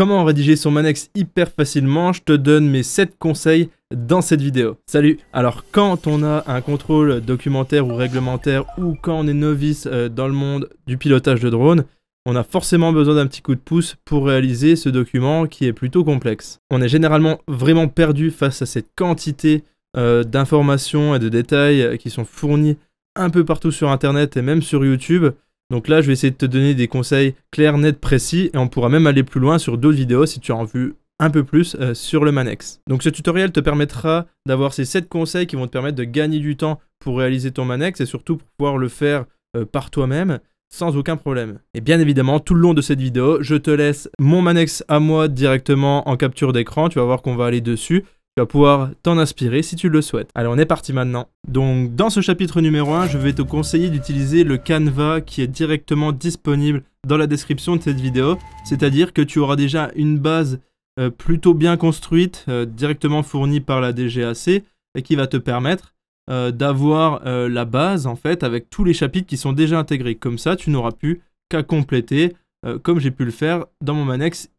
comment rédiger son Manex hyper facilement, je te donne mes 7 conseils dans cette vidéo. Salut Alors quand on a un contrôle documentaire ou réglementaire ou quand on est novice euh, dans le monde du pilotage de drone, on a forcément besoin d'un petit coup de pouce pour réaliser ce document qui est plutôt complexe. On est généralement vraiment perdu face à cette quantité euh, d'informations et de détails euh, qui sont fournis un peu partout sur internet et même sur YouTube. Donc là, je vais essayer de te donner des conseils clairs, nets, précis, et on pourra même aller plus loin sur d'autres vidéos si tu as en vu un peu plus euh, sur le Manex. Donc ce tutoriel te permettra d'avoir ces 7 conseils qui vont te permettre de gagner du temps pour réaliser ton Manex et surtout pour pouvoir le faire euh, par toi-même sans aucun problème. Et bien évidemment, tout le long de cette vidéo, je te laisse mon Manex à moi directement en capture d'écran. Tu vas voir qu'on va aller dessus. Tu vas pouvoir t'en inspirer si tu le souhaites. Allez, on est parti maintenant. Donc, dans ce chapitre numéro 1, je vais te conseiller d'utiliser le Canva qui est directement disponible dans la description de cette vidéo. C'est-à-dire que tu auras déjà une base euh, plutôt bien construite, euh, directement fournie par la DGAC, et qui va te permettre euh, d'avoir la base, en fait, avec tous les chapitres qui sont déjà intégrés. Comme ça, tu n'auras plus qu'à compléter, comme j'ai pu le faire dans mon annexe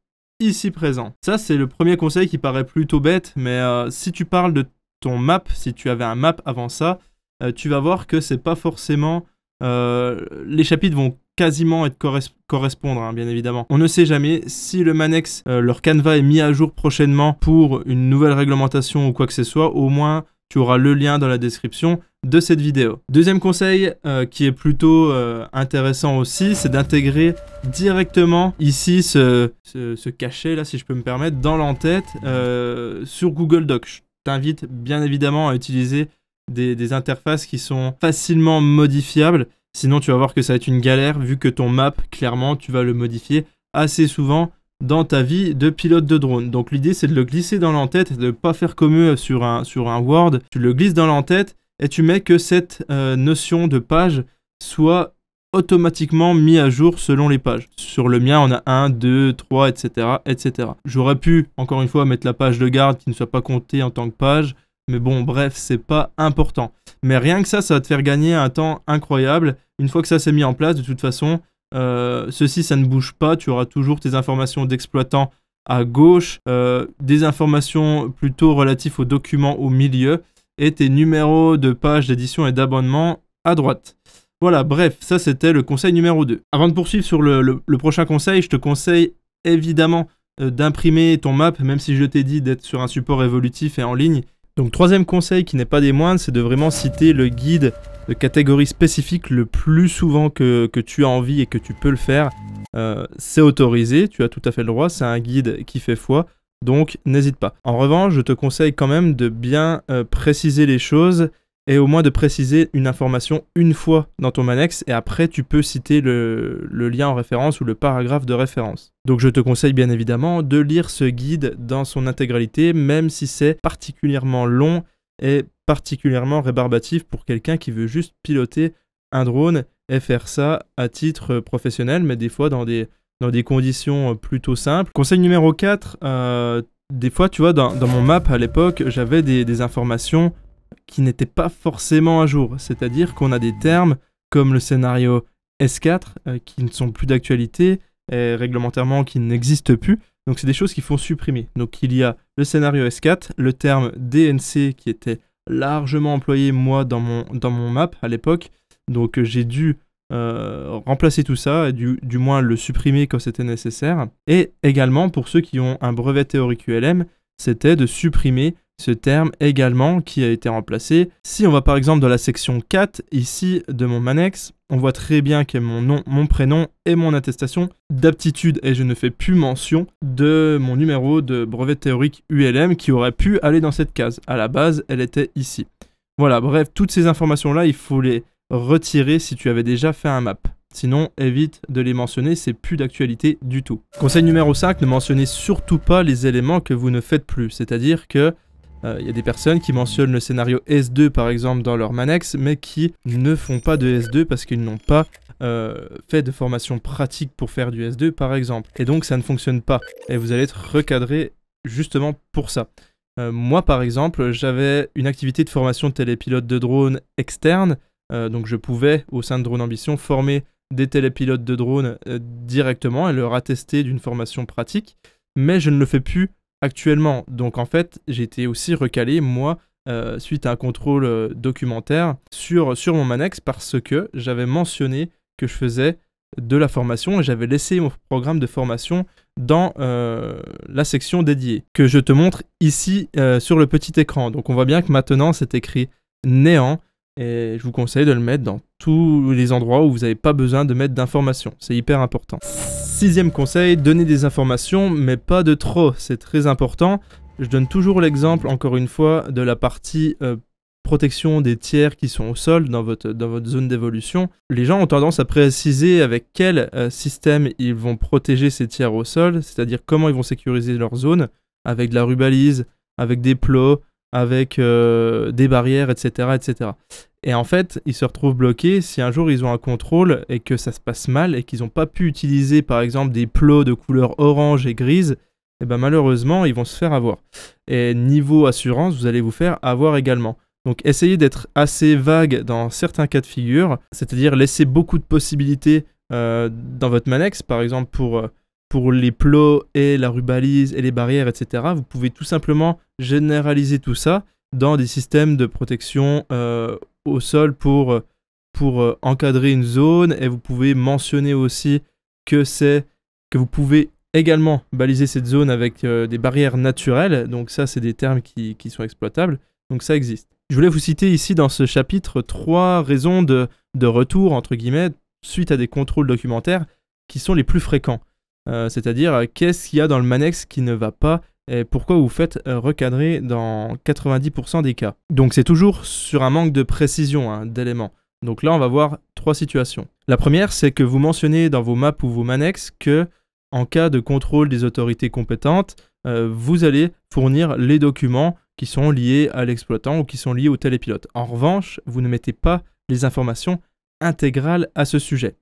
ici présent. Ça, c'est le premier conseil qui paraît plutôt bête, mais euh, si tu parles de ton map, si tu avais un map avant ça, euh, tu vas voir que c'est pas forcément... Euh, les chapitres vont quasiment être correspondre, hein, bien évidemment. On ne sait jamais si le Manex, leur Canva, est mis à jour prochainement pour une nouvelle réglementation ou quoi que ce soit, au moins tu auras le lien dans la description de cette vidéo. Deuxième conseil euh, qui est plutôt euh, intéressant aussi, c'est d'intégrer directement ici ce, cachet là, si je peux me permettre, dans l'entête euh, sur Google Docs. Je t'invite bien évidemment à utiliser des, des, interfaces qui sont facilement modifiables. Sinon, tu vas voir que ça va être une galère vu que ton map, clairement, tu vas le modifier assez souvent dans ta vie de pilote de drone. Donc l'idée c'est de le glisser dans l'entête, de ne pas faire comme eux sur un, sur un Word. Tu le glisses dans l'entête et tu mets que cette euh, notion de page soit automatiquement mise à jour selon les pages. Sur le mien, on a 1, 2, 3, etc. etc. J'aurais pu, encore une fois, mettre la page de garde qui ne soit pas comptée en tant que page. Mais bon, bref, c'est pas important. Mais rien que ça, ça va te faire gagner un temps incroyable. Une fois que ça s'est mis en place, de toute façon, euh, ceci, ça ne bouge pas. Tu auras toujours tes informations d'exploitant à gauche, euh, des informations plutôt relatives aux documents au milieu et tes numéros de page d'édition et d'abonnement à droite. Voilà, bref, ça c'était le conseil numéro 2. Avant de poursuivre sur le, le prochain conseil, je te conseille évidemment euh, d'imprimer ton map, même si je t'ai dit d'être sur un support évolutif et en ligne, donc troisième conseil qui n'est pas des moindres, c'est de vraiment citer le guide de catégorie spécifique le plus souvent que, tu as envie et que tu peux le faire. Euh, c'est autorisé, tu as tout à fait le droit, c'est un guide qui fait foi, donc n'hésite pas. En revanche, je te conseille quand même de bien euh, préciser les choses et au moins de préciser une information une fois dans ton annexe et après tu peux citer le, lien en référence ou le paragraphe de référence. Donc je te conseille bien évidemment de lire ce guide dans son intégralité même si c'est particulièrement long et particulièrement rébarbatif pour quelqu'un qui veut juste piloter un drone et faire ça à titre professionnel mais des fois dans des, dans des conditions plutôt simples. Conseil numéro 4, euh, des fois tu vois dans, mon map à l'époque j'avais des informations qui n'étaient pas forcément à jour. C'est-à-dire qu'on a des termes comme le scénario S4 euh, qui ne sont plus d'actualité, et réglementairement qui n'existent plus. Donc c'est des choses qu'il faut supprimer. Donc il y a le scénario S4, le terme DNC qui était largement employé moi dans mon, dans mon map à l'époque. Donc euh, j'ai dû euh, remplacer tout ça, et du, du moins le supprimer quand c'était nécessaire. Et également pour ceux qui ont un brevet théorique ULM, c'était de supprimer ce terme également qui a été remplacé. Si on va par exemple dans la section 4 ici de mon Manex, on voit très bien que mon nom, mon prénom et mon attestation d'aptitude et je ne fais plus mention de mon numéro de brevet théorique ULM qui aurait pu aller dans cette case. À la base, elle était ici. Voilà, bref, toutes ces informations-là, il faut les retirer si tu avais déjà fait un map. Sinon, évite de les mentionner, c'est plus d'actualité du tout. Conseil numéro 5, ne mentionnez surtout pas les éléments que vous ne faites plus, c'est-à-dire que il euh, y a des personnes qui mentionnent le scénario S2 par exemple dans leur Manex, mais qui ne font pas de S2 parce qu'ils n'ont pas euh, fait de formation pratique pour faire du S2 par exemple. Et donc ça ne fonctionne pas. Et vous allez être recadré justement pour ça. Euh, moi par exemple, j'avais une activité de formation de télépilote de drone externe, donc je pouvais au sein de Drone Ambition former des télépilotes de drone directement et leur attester d'une formation pratique, mais je ne le fais plus actuellement. Donc en fait, j'ai été aussi recalé, moi, euh, suite à un contrôle euh, documentaire sur, sur mon Manex, parce que j'avais mentionné que je faisais de la formation et j'avais laissé mon programme de formation dans euh, la section dédiée, que je te montre ici sur le petit écran. Donc on voit bien que maintenant c'est écrit néant et je vous conseille de le mettre dans tous les endroits où vous n'avez pas besoin de mettre d'informations. C'est hyper important. Sixième conseil, donner des informations, mais pas de trop. C'est très important. Je donne toujours l'exemple, encore une fois, de la partie euh, protection des tiers qui sont au sol dans votre, dans votre zone d'évolution. Les gens ont tendance à préciser avec quel euh, système ils vont protéger ces tiers au sol, c'est-à-dire comment ils vont sécuriser leur zone, avec de la rubalise, avec des plots, avec euh, des barrières, etc., etc. Et en fait, ils se retrouvent bloqués si un jour ils ont un contrôle et que ça se passe mal et qu'ils n'ont pas pu utiliser par exemple des plots de couleur orange et grise, et eh ben malheureusement ils vont se faire avoir. Et niveau assurance, vous allez vous faire avoir également. Donc essayez d'être assez vague dans certains cas de figure, c'est-à-dire laisser beaucoup de possibilités euh, dans votre manex, par exemple pour euh, pour les plots et la rubalise et les barrières, etc. Vous pouvez tout simplement généraliser tout ça dans des systèmes de protection euh, au sol pour, pour euh, encadrer une zone et vous pouvez mentionner aussi que c'est que vous pouvez également baliser cette zone avec euh, des barrières naturelles. Donc ça, c'est des termes qui, qui, sont exploitables. Donc ça existe. Je voulais vous citer ici dans ce chapitre trois raisons de, de retour, entre guillemets, suite à des contrôles documentaires qui sont les plus fréquents. Euh, c'est-à-dire, euh, qu'est-ce qu'il y a dans le Manex qui ne va pas et pourquoi vous faites euh, recadrer dans 90% des cas. Donc c'est toujours sur un manque de précision hein, d'éléments. Donc là, on va voir trois situations. La première, c'est que vous mentionnez dans vos maps ou vos manex que, en cas de contrôle des autorités compétentes, vous allez fournir les documents qui sont liés à l'exploitant ou qui sont liés au télépilote. En revanche, vous ne mettez pas les informations intégrales à ce sujet.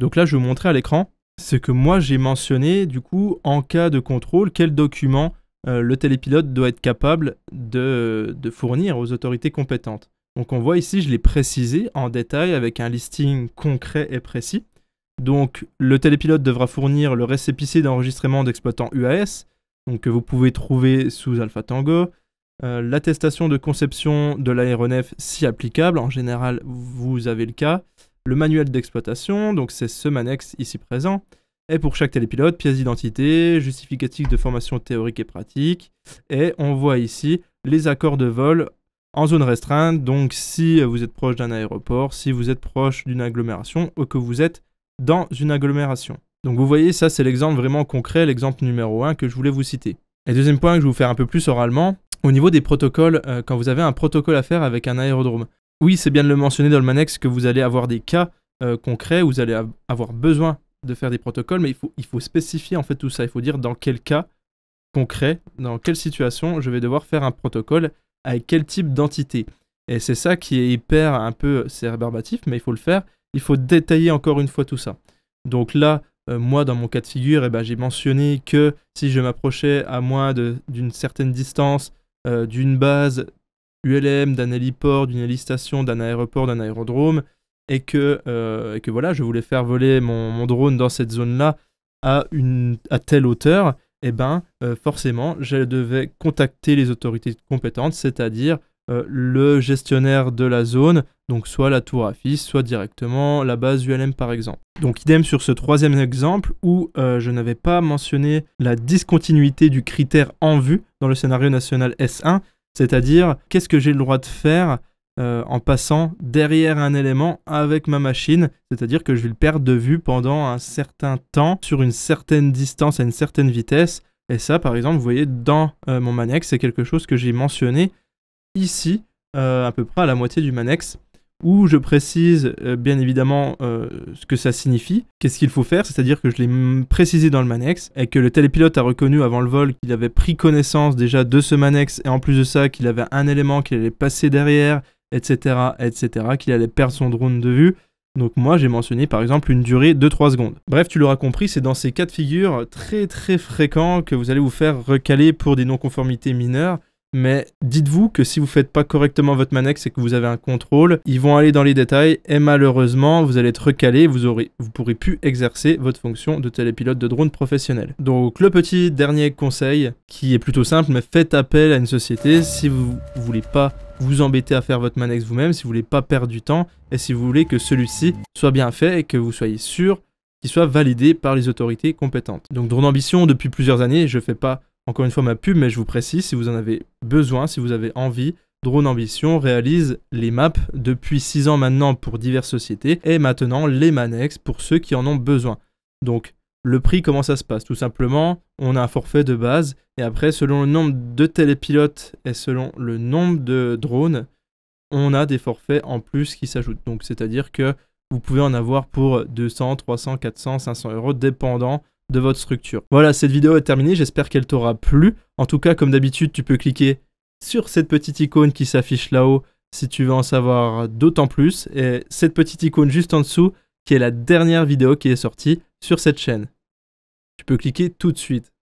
Donc là, je vais vous montrer à l'écran ce que moi j'ai mentionné du coup en cas de contrôle quel document euh, le télépilote doit être capable de, fournir aux autorités compétentes. Donc on voit ici, je l'ai précisé en détail avec un listing concret et précis. Donc le télépilote devra fournir le récépissé d'enregistrement d'exploitants UAS, donc que vous pouvez trouver sous Alpha Tango euh, l'attestation de conception de l'aéronef si applicable, en général vous avez le cas, le manuel d'exploitation, donc c'est ce manex ici présent, et pour chaque télépilote, pièce d'identité, justificatif de formation théorique et pratique. Et on voit ici les accords de vol en zone restreinte. Donc si vous êtes proche d'un aéroport, si vous êtes proche d'une agglomération ou que vous êtes dans une agglomération. Donc vous voyez, ça c'est l'exemple vraiment concret, l'exemple numéro 1 que je voulais vous citer. Et deuxième point que je vais vous faire un peu plus oralement, au niveau des protocoles, euh, quand vous avez un protocole à faire avec un aérodrome, oui, c'est bien de le mentionner dans le Manex que vous allez avoir des cas euh, concrets, vous allez avoir besoin de faire des protocoles, mais il faut, spécifier en fait tout ça. Il faut dire dans quel cas concret, dans quelle situation je vais devoir faire un protocole, avec quel type d'entité. Et c'est ça qui est hyper un peu c'est rébarbatif, mais il faut le faire. Il faut détailler encore une fois tout ça. Donc là, euh, moi, dans mon cas de figure, eh ben, j'ai mentionné que si je m'approchais à moins d'une certaine distance euh, d'une base ULM, d'un héliport, d'une hélistation, d'un aéroport, d'un aérodrome, et que, euh, et que voilà, je voulais faire voler mon, drone dans cette zone-là à, à telle hauteur, et eh ben euh, forcément, je devais contacter les autorités compétentes, c'est-à-dire euh, le gestionnaire de la zone, donc soit la tour AFIS, soit directement la base ULM par exemple. Donc idem sur ce troisième exemple où je n'avais pas mentionné la discontinuité du critère en vue dans le scénario national S1, c'est-à-dire, qu'est-ce que j'ai le droit de faire euh, en passant derrière un élément avec ma machine, c'est-à-dire que je vais le perdre de vue pendant un certain temps, sur une certaine distance, à une certaine vitesse. Et ça, par exemple, vous voyez dans euh, mon Manex, c'est quelque chose que j'ai mentionné ici, euh, à peu près à la moitié du Manex où je précise euh, bien évidemment euh, ce que ça signifie, qu'est-ce qu'il faut faire, c'est-à-dire que je l'ai précisé dans le Manex et que le télépilote a reconnu avant le vol qu'il avait pris connaissance déjà de ce Manex et en plus de ça qu'il avait un élément qu'il allait passer derrière, etc., etc., qu'il allait perdre son drone de vue. Donc moi j'ai mentionné par exemple une durée de 3 secondes. Bref, tu l'auras compris, c'est dans ces cas de figure très très fréquents que vous allez vous faire recaler pour des non-conformités mineures mais dites-vous que si vous faites pas correctement votre manex et que vous avez un contrôle, ils vont aller dans les détails et malheureusement, vous allez être recalé, vous aurez vous pourrez plus exercer votre fonction de télépilote de drone professionnel. Donc le petit dernier conseil qui est plutôt simple, mais faites appel à une société si vous voulez pas vous embêter à faire votre manex vous-même, si vous voulez pas perdre du temps et si vous voulez que celui-ci soit bien fait et que vous soyez sûr qu'il soit validé par les autorités compétentes. Donc Drone Ambition depuis plusieurs années, je fais pas encore une fois ma pub, mais je vous précise, si vous en avez besoin, si vous avez envie, Drone Ambition réalise les maps depuis 6 ans maintenant pour diverses sociétés et maintenant les manex pour ceux qui en ont besoin. Donc le prix, comment ça se passe Tout simplement, on a un forfait de base et après, selon le nombre de télépilotes et selon le nombre de drones, on a des forfaits en plus qui s'ajoutent. Donc c'est-à-dire que vous pouvez en avoir pour 200, 300, 400, 500 euros dépendant de votre structure. Voilà, cette vidéo est terminée, j'espère qu'elle t'aura plu. En tout cas, comme d'habitude, tu peux cliquer sur cette petite icône qui s'affiche là-haut si tu veux en savoir d'autant plus. Et cette petite icône juste en dessous qui est la dernière vidéo qui est sortie sur cette chaîne. Tu peux cliquer tout de suite.